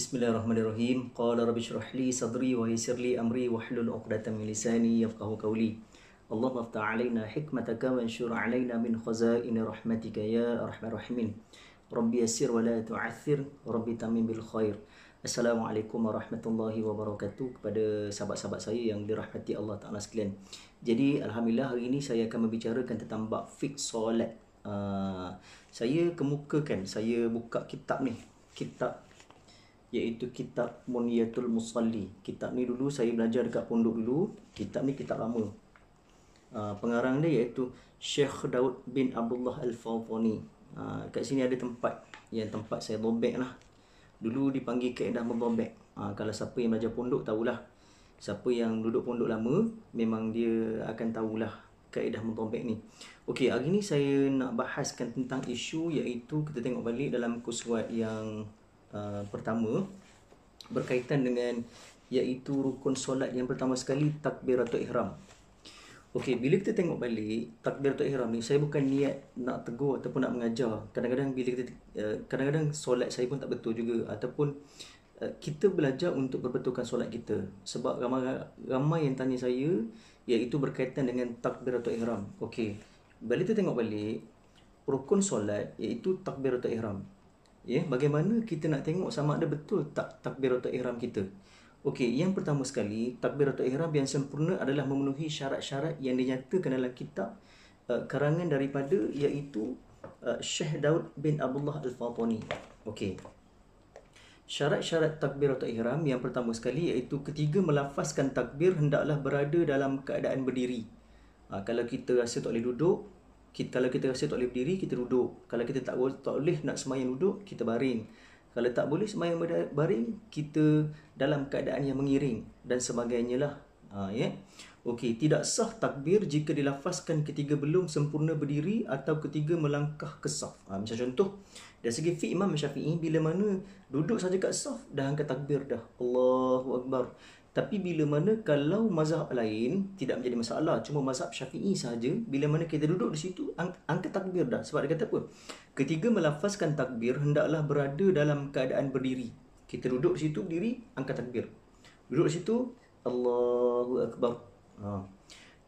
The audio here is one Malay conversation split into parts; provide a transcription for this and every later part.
Bismillahirrahmanirrahim. Qala rabbi shrah li sadri wa yassir li amri wa hlul 'uqdatam min lisani yafqahu qawli. Allahumma afta' 'alaina hikmataka wa anshur 'alaina min khazain rahmatika ya arhamar rahimin. Rabbi yassir wa la tu'assir, rabbi tamim bil khair. Assalamualaikum warahmatullahi wabarakatuh kepada sahabat-sahabat saya yang dirahmati Allah Taala sekalian. Jadi alhamdulillah hari ini saya akan membicarakan tentang bab fiqh solat. Uh, saya kemukakan, saya buka kitab ni. Kitab iaitu kitab Munyatul Musalli. Kitab ni dulu saya belajar dekat pondok dulu. Kitab ni kitab lama. Ah, pengarang dia iaitu Syekh Daud bin Abdullah Al-Fawfani. Ah, kat sini ada tempat yang tempat saya dobek lah. Dulu dipanggil kaedah membobek. Ah, kalau siapa yang belajar pondok tahulah. Siapa yang duduk pondok lama memang dia akan tahulah kaedah membobek ni. Okey, hari ni saya nak bahaskan tentang isu iaitu kita tengok balik dalam kursus yang Uh, pertama berkaitan dengan iaitu rukun solat yang pertama sekali takbiratul ihram. Okey, bila kita tengok balik takbiratul ihram ni saya bukan niat nak tegur ataupun nak mengajar. Kadang-kadang bila kita uh, kadang-kadang solat saya pun tak betul juga ataupun uh, kita belajar untuk perbetulkan solat kita. Sebab ramai ramai yang tanya saya iaitu berkaitan dengan takbiratul ihram. Okey. balik kita tengok balik rukun solat iaitu takbiratul ihram ya bagaimana kita nak tengok sama ada betul tak takbiratul ihram kita okey yang pertama sekali takbiratul ihram yang sempurna adalah memenuhi syarat-syarat yang dinyatakan dalam kitab uh, karangan daripada iaitu uh, Syekh Daud bin Abdullah Al-Fatani okey Syarat-syarat takbir atau ihram yang pertama sekali iaitu ketiga melafazkan takbir hendaklah berada dalam keadaan berdiri. Ha, kalau kita rasa tak boleh duduk, kita, kalau kita rasa tak boleh berdiri, kita duduk. Kalau kita tak, tak boleh nak semayang duduk, kita baring. Kalau tak boleh semayang baring, kita dalam keadaan yang mengiring dan sebagainya lah. Ha, Yeah. Okey, tidak sah takbir jika dilafazkan ketiga belum sempurna berdiri atau ketiga melangkah ke saf. Ha, macam contoh, dari segi fi Imam Syafi'i, bila mana duduk saja kat saf, dah angkat takbir dah. Allahu Akbar. Tapi bila mana kalau mazhab lain tidak menjadi masalah, cuma mazhab syafi'i saja. bila mana kita duduk di situ, angkat takbir dah. Sebab dia kata apa? Ketiga melafazkan takbir, hendaklah berada dalam keadaan berdiri. Kita duduk di situ, berdiri, angkat takbir. Duduk di situ, Allahu Akbar. Ha.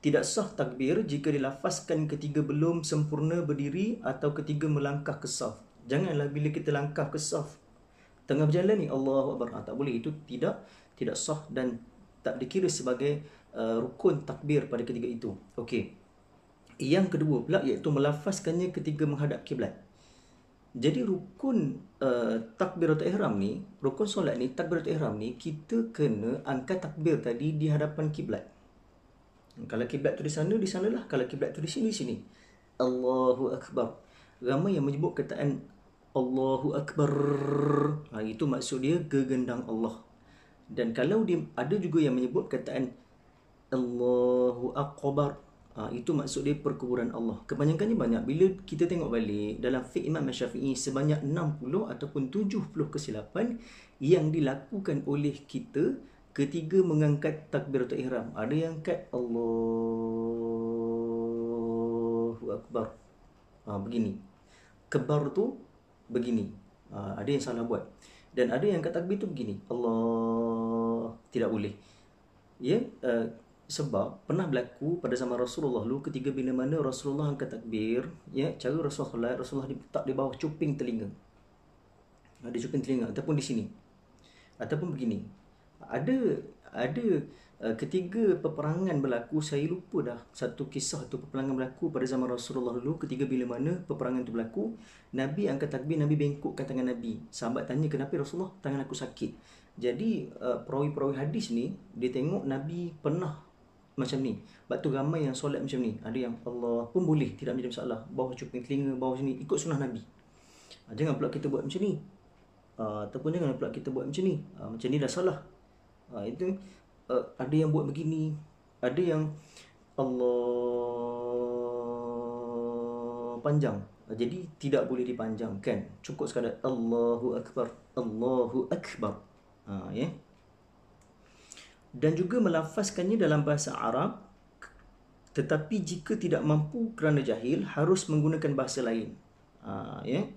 Tidak sah takbir jika dilafazkan ketiga belum sempurna berdiri atau ketiga melangkah ke saf. Janganlah bila kita langkah ke saf. Tengah berjalan ni, Allahu Akbar. Ha, tak boleh, itu tidak tidak sah dan tak dikira sebagai uh, rukun takbir pada ketiga itu. Okey. Yang kedua pula iaitu melafazkannya ketika menghadap kiblat. Jadi rukun uh, takbiratul ihram ni, rukun solat ni, takbiratul ihram ni kita kena angkat takbir tadi di hadapan kiblat. Kalau kiblat tu di sana, di sanalah. Kalau kiblat tu di sini, di sini. Allahu akbar. Ramai yang menyebut kataan Allahu akbar. Ha, itu maksud dia gegendang Allah. Dan kalau dia ada juga yang menyebut kataan Allahu Akbar ha, Itu maksud dia perkuburan Allah Kebanyakannya banyak Bila kita tengok balik Dalam fiqh Imam Syafi'i Sebanyak 60 ataupun 70 kesilapan Yang dilakukan oleh kita Ketiga mengangkat takbir atau ihram Ada yang angkat Allahu Akbar ha, Begini Kebar tu begini ha, Ada yang salah buat dan ada yang kata takbir tu begini Allah Tidak boleh Ya yeah? uh, Sebab pernah berlaku pada zaman Rasulullah dulu ketika bila mana Rasulullah angkat takbir ya yeah? cara Rasulullah solat Rasulullah tak di bawah cuping telinga ada cuping telinga ataupun di sini ataupun begini ada ada Eh, ketiga peperangan berlaku saya lupa dah satu kisah tu peperangan berlaku pada zaman Rasulullah dulu ketiga bila mana peperangan tu berlaku Nabi angkat takbir Nabi bengkokkan tangan Nabi sahabat tanya kenapa Rasulullah tangan aku sakit jadi uh, perawi-perawi hadis ni dia tengok Nabi pernah macam ni Sebab tu ramai yang solat macam ni Ada yang Allah pun boleh Tidak menjadi masalah Bawah cuping telinga Bawah sini Ikut sunnah Nabi ah, Jangan pula kita buat macam ni uh, Ataupun jangan pula kita buat macam ni uh, Macam ni dah salah uh, Itu uh, ada yang buat begini ada yang Allah panjang jadi tidak boleh dipanjangkan cukup sekadar Allahu akbar Allahu akbar ha ya yeah. dan juga melafazkannya dalam bahasa Arab tetapi jika tidak mampu kerana jahil harus menggunakan bahasa lain ha ya yeah.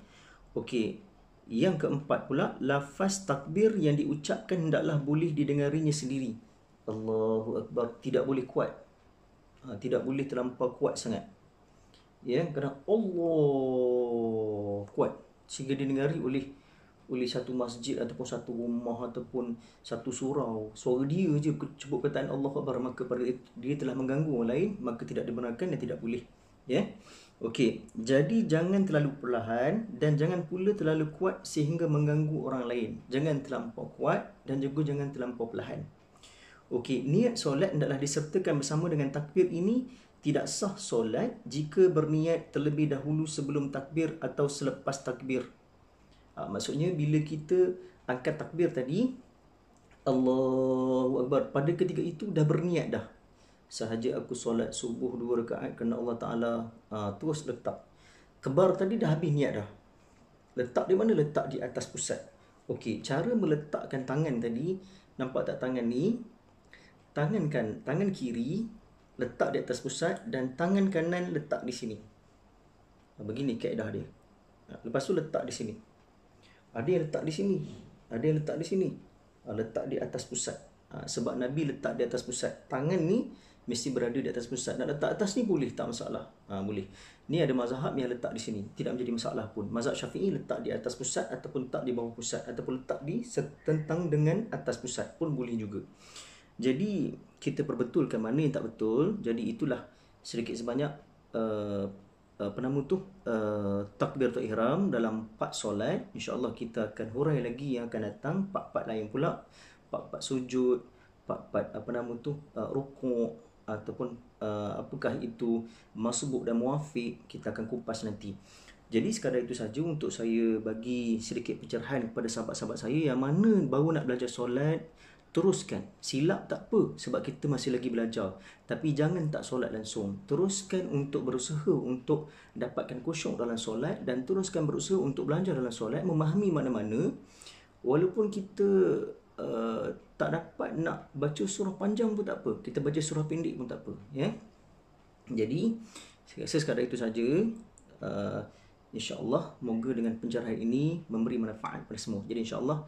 okey yang keempat pula lafaz takbir yang diucapkan hendaklah boleh didengarinya sendiri Allahu Akbar tidak boleh kuat ha, tidak boleh terlampau kuat sangat ya kerana Allah kuat sehingga didengari oleh oleh satu masjid ataupun satu rumah ataupun satu surau suara dia je sebut kataan Allah Akbar maka pada dia telah mengganggu orang lain maka tidak dibenarkan dan tidak boleh ya okey jadi jangan terlalu perlahan dan jangan pula terlalu kuat sehingga mengganggu orang lain jangan terlampau kuat dan juga jangan terlampau perlahan Okey, niat solat hendaklah disertakan bersama dengan takbir ini tidak sah solat jika berniat terlebih dahulu sebelum takbir atau selepas takbir. Ha, maksudnya bila kita angkat takbir tadi Allahu Akbar pada ketika itu dah berniat dah. Sahaja aku solat subuh dua rakaat kena Allah Taala ha, terus letak. Kebar tadi dah habis niat dah. Letak di mana? Letak di atas pusat. Okey, cara meletakkan tangan tadi nampak tak tangan ni tangan kan tangan kiri letak di atas pusat dan tangan kanan letak di sini. Begini kaedah dia. Lepas tu letak di sini. Ada yang letak di sini. Ada yang letak di sini. Letak di atas pusat. Sebab Nabi letak di atas pusat. Tangan ni mesti berada di atas pusat. Nak letak atas ni boleh tak masalah. Ha, boleh. Ni ada mazhab yang letak di sini. Tidak menjadi masalah pun. Mazhab syafi'i letak di atas pusat ataupun letak di bawah pusat. Ataupun letak di setentang dengan atas pusat pun boleh juga. Jadi kita perbetulkan mana yang tak betul. Jadi itulah sedikit sebanyak uh, apa nama tu uh, takbir atau ihram dalam empat solat. Insya-Allah kita akan hurai lagi yang akan datang empat-empat lain pula. Empat-empat sujud, empat-empat apa nama tu uh, rukuk ataupun uh, apakah itu masbuk dan muafik. kita akan kupas nanti. Jadi sekadar itu saja untuk saya bagi sedikit pencerahan kepada sahabat-sahabat saya yang mana baru nak belajar solat teruskan silap tak apa sebab kita masih lagi belajar tapi jangan tak solat langsung teruskan untuk berusaha untuk dapatkan khusyuk dalam solat dan teruskan berusaha untuk belajar dalam solat memahami mana-mana walaupun kita uh, tak dapat nak baca surah panjang pun tak apa kita baca surah pendek pun tak apa ya yeah? jadi saya rasa sekadar itu saja uh, eh, insyaallah moga dengan pencerahan ini memberi manfaat kepada semua jadi insyaallah